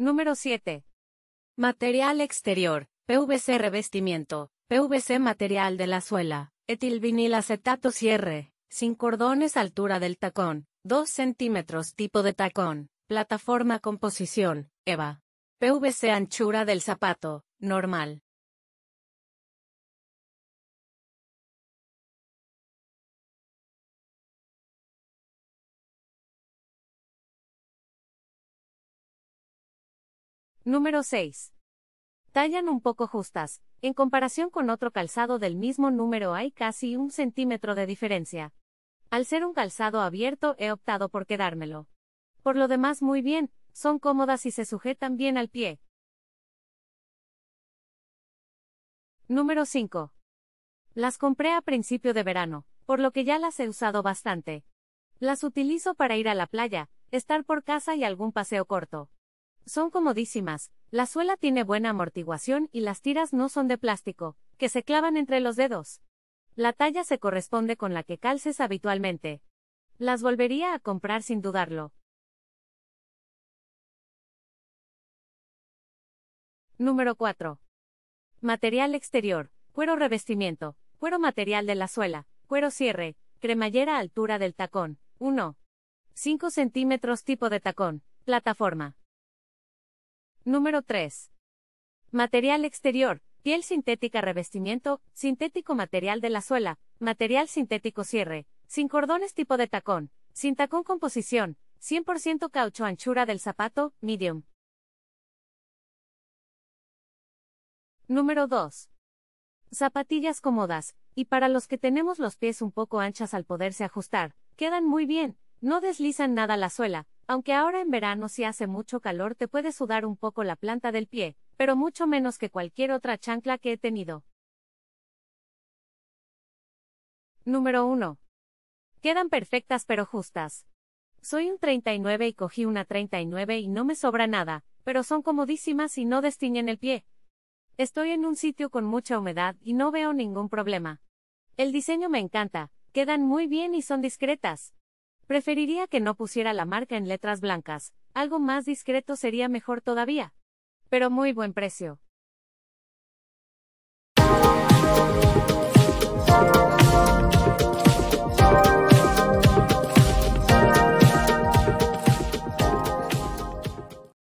Número 7. Material exterior, PVC revestimiento, PVC material de la suela, etilvinil acetato cierre, sin cordones altura del tacón, 2 centímetros tipo de tacón, plataforma composición, EVA. PVC anchura del zapato, normal, Número 6. Tallan un poco justas, en comparación con otro calzado del mismo número hay casi un centímetro de diferencia. Al ser un calzado abierto he optado por quedármelo. Por lo demás muy bien, son cómodas y se sujetan bien al pie. Número 5. Las compré a principio de verano, por lo que ya las he usado bastante. Las utilizo para ir a la playa, estar por casa y algún paseo corto. Son comodísimas, la suela tiene buena amortiguación y las tiras no son de plástico, que se clavan entre los dedos. La talla se corresponde con la que calces habitualmente. Las volvería a comprar sin dudarlo. Número 4. Material exterior, cuero revestimiento, cuero material de la suela, cuero cierre, cremallera altura del tacón, 1. 5 centímetros tipo de tacón, plataforma. Número 3. Material exterior, piel sintética revestimiento, sintético material de la suela, material sintético cierre, sin cordones tipo de tacón, sin tacón composición, 100% caucho anchura del zapato, medium. Número 2. Zapatillas cómodas, y para los que tenemos los pies un poco anchas al poderse ajustar, quedan muy bien, no deslizan nada la suela, aunque ahora en verano si hace mucho calor te puede sudar un poco la planta del pie, pero mucho menos que cualquier otra chancla que he tenido. Número 1. Quedan perfectas pero justas. Soy un 39 y cogí una 39 y no me sobra nada, pero son comodísimas y no destiñen el pie. Estoy en un sitio con mucha humedad y no veo ningún problema. El diseño me encanta, quedan muy bien y son discretas. Preferiría que no pusiera la marca en letras blancas, algo más discreto sería mejor todavía. Pero muy buen precio.